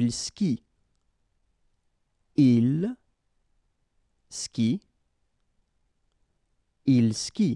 Il skie. Il Ski. Il ski.